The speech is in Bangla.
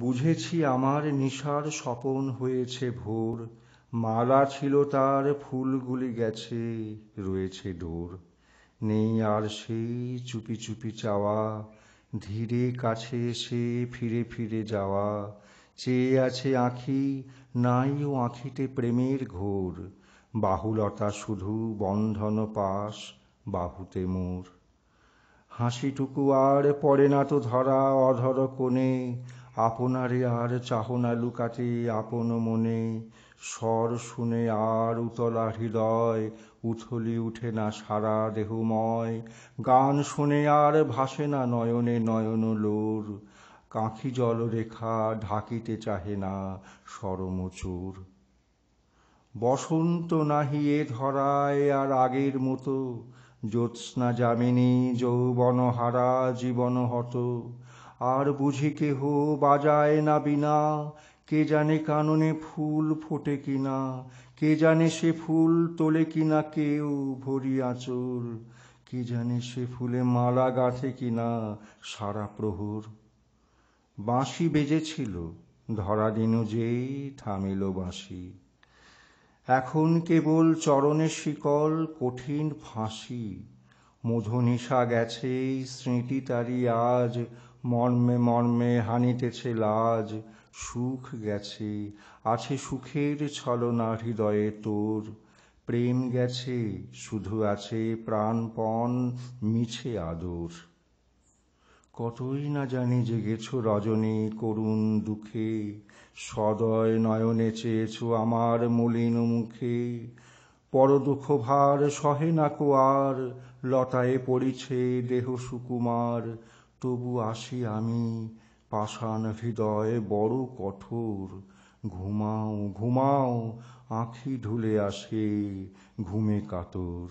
বুঝেছি আমার নিশার স্বপন হয়েছে ভোর মালা ছিল তার ফুলগুলি গেছে রয়েছে ডোর নেই আর সেই চুপি চুপি চাওয়া ধীরে কাছে এসে ফিরে ফিরে যাওয়া চেয়ে আছে আঁখি নাই ও আঁখিতে প্রেমের ঘোর বাহুলতা শুধু বন্ধন পাশ বাহুতে মোর হাসিটুকু আর পড়ে না তো ধরা অধর কোণে আপনারে আর চাহনা লুকাতে আপন মনে স্বর শুনে আর উতলা হৃদয় উথলি উঠে না সারা দেহময় গান শুনে আর ভাসে না নয়নে নয়ন লোর কাঁখি জলরেখা ঢাকিতে চাহে না সরমচুর বসন্ত নাহি এ ধরায় আর আগের মতো জ্যোৎস্না যামিনী যৌবনহারা হত আর বুঝি কেহ বাজায় না বিনা কে জানে কাননে ফুল ফোটে কিনা কে জানে সে ফুল তোলে কিনা কেউ ভরি আঁচল কে জানে সে ফুলে মালা গাঁথে কিনা সারা প্রহর বাঁশি বেজেছিল ধরা দিন যেই থামিল বাঁশি এখন কেবল চরণের শিকল কঠিন ফাঁসি মধুনিশা গেছে স্মৃতি তারি আজ মর্মে মর্মে হানিতেছে লাজ সুখ গেছে আছে সুখের ছলনা হৃদয়ে তোর প্রেম গেছে শুধু আছে প্রাণপণ মিছে আদর কতই না জানি জেগেছ রজনী করুণ দুঃখে সদয় নয়নে চেয়েছ আমার মলিন মুখে ভার সহে না কোয়ার লতায় পড়িছে দেহ সুকুমার তবু আসি আমি পাষাণ হৃদয়ে বড় কঠোর ঘুমাও ঘুমাও আঁখি ঢুলে আসে ঘুমে কাতর